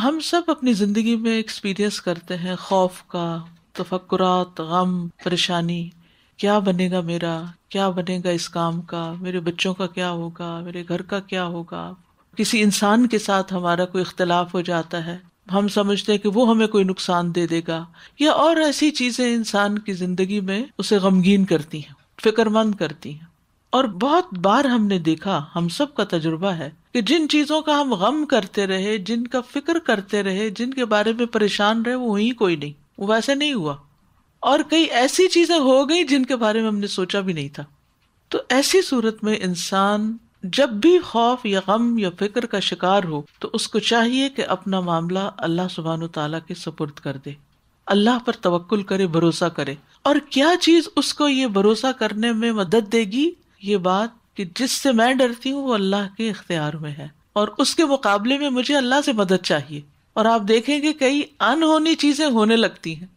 हम सब अपनी ज़िंदगी में एक्सपीरियंस करते हैं खौफ का तफक्रात गम परेशानी क्या बनेगा मेरा क्या बनेगा इस काम का मेरे बच्चों का क्या होगा मेरे घर का क्या होगा किसी इंसान के साथ हमारा कोई इख्तलाफ हो जाता है हम समझते हैं कि वो हमें कोई नुकसान दे देगा या और ऐसी चीज़ें इंसान की ज़िंदगी में उसे गमगीन करती हैं फिक्रमंद करती हैं और बहुत बार हमने देखा हम सब का तजुर्बा है कि जिन चीजों का हम गम करते रहे जिनका फिक्र करते रहे जिनके बारे में परेशान रहे वो ही कोई नहीं वो वैसे नहीं हुआ और कई ऐसी चीजें हो गई जिनके बारे में हमने सोचा भी नहीं था तो ऐसी सूरत में इंसान जब भी खौफ या गम या फिक्र का शिकार हो तो उसको चाहिए कि अपना मामला अल्लाह सुबहान तला के सपुर्द कर दे अल्लाह पर तवक्ल करे भरोसा करे और क्या चीज उसको ये भरोसा करने में मदद देगी ये बात कि जिससे मैं डरती हूँ वो अल्लाह के इख्तियार में है और उसके मुकाबले में मुझे अल्लाह से मदद चाहिए और आप देखेंगे कई अनहोनी चीजें होने लगती हैं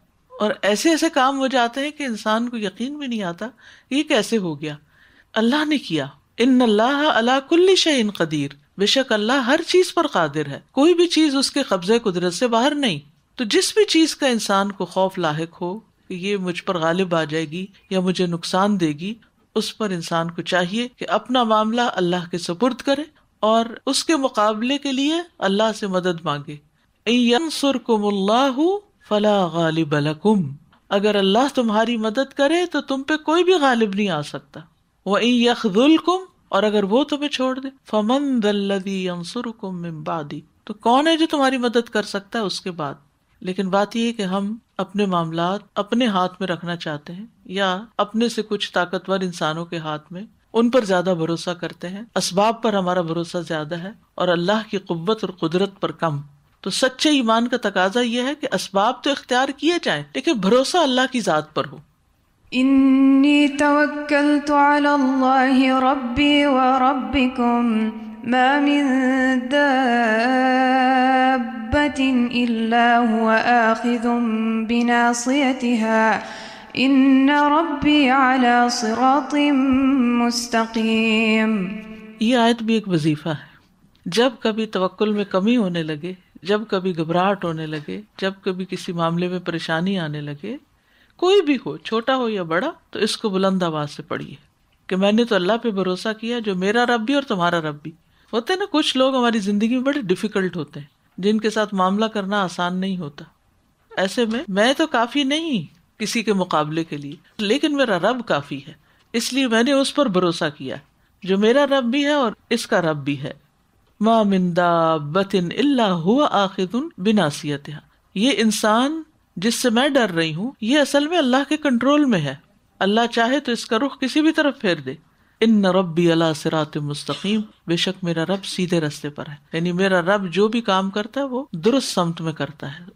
और ऐसे ऐसे काम हो जाते हैं कि इंसान को यकीन भी नहीं आता ये कैसे हो गया अल्लाह ने किया इन अल्लाह अला कुल्ली शहीन कदीर बेशक अल्लाह हर चीज पर कादिर है कोई भी चीज उसके कब्जे कुदरत से बाहर नहीं तो जिस भी चीज का इंसान को खौफ लाक हो कि ये मुझ पर गालिब आ जाएगी या मुझे नुकसान देगी उस पर इंसान को चाहिए कि अपना मामला अल्लाह के सपुर्द करे और उसके मुकाबले के लिए अल्लाह से मदद मांगे फला अगर अल्लाह तुम्हारी मदद करे तो तुम पे कोई भी गालिब नहीं आ सकता वो वही यखुलकुम और अगर वो तुम्हें छोड़ दे फमन दल्लदी अंसुरकुम बादी तो कौन है जो तुम्हारी मदद कर सकता है उसके बाद लेकिन बात यह कि हम अपने मामला अपने हाथ में रखना चाहते हैं या अपने से कुछ ताकतवर इंसानों के हाथ में उन पर ज्यादा भरोसा करते हैं इसबाब पर हमारा भरोसा ज्यादा है और अल्लाह की कुत और कुदरत पर कम तो सच्चे ईमान का तकाजा यह है कि इसबाब तो इख्तियार किए जाए लेकिन भरोसा अल्लाह की ज़ात पर हो إني نعمة إلا هو آخذ بناصيتها إن ربي على صراط مستقيم ये आयत भी एक वजीफा है जब कभी तवक्ल में कमी होने लगे जब कभी घबराहट होने लगे जब कभी किसी मामले में परेशानी आने लगे कोई भी हो छोटा हो या बड़ा तो इसको बुलंद आवाज से पढ़िए कि मैंने तो अल्लाह पे भरोसा किया जो मेरा रब भी और तुम्हारा रब भी होते ना कुछ लोग हमारी जिंदगी में बड़े डिफिकल्ट होते हैं जिनके साथ मामला करना आसान नहीं होता ऐसे में मैं तो काफी नहीं किसी के मुकाबले के लिए लेकिन मेरा रब काफी है इसलिए मैंने उस पर भरोसा किया जो मेरा रब भी है और इसका रब भी है मामिंदा बतिन इल्ला हुआ आखिदुन बिनासियत ये इंसान जिससे मैं डर रही हूँ ये असल में अल्लाह के कंट्रोल में है अल्लाह चाहे तो इसका रुख किसी भी तरफ फेर दे इन न रबी अला सिरात मुस्तकीम बेशक मेरा रब सीधे रस्ते पर है यानी मेरा रब जो भी काम करता है वो दुरुस्त समत में करता है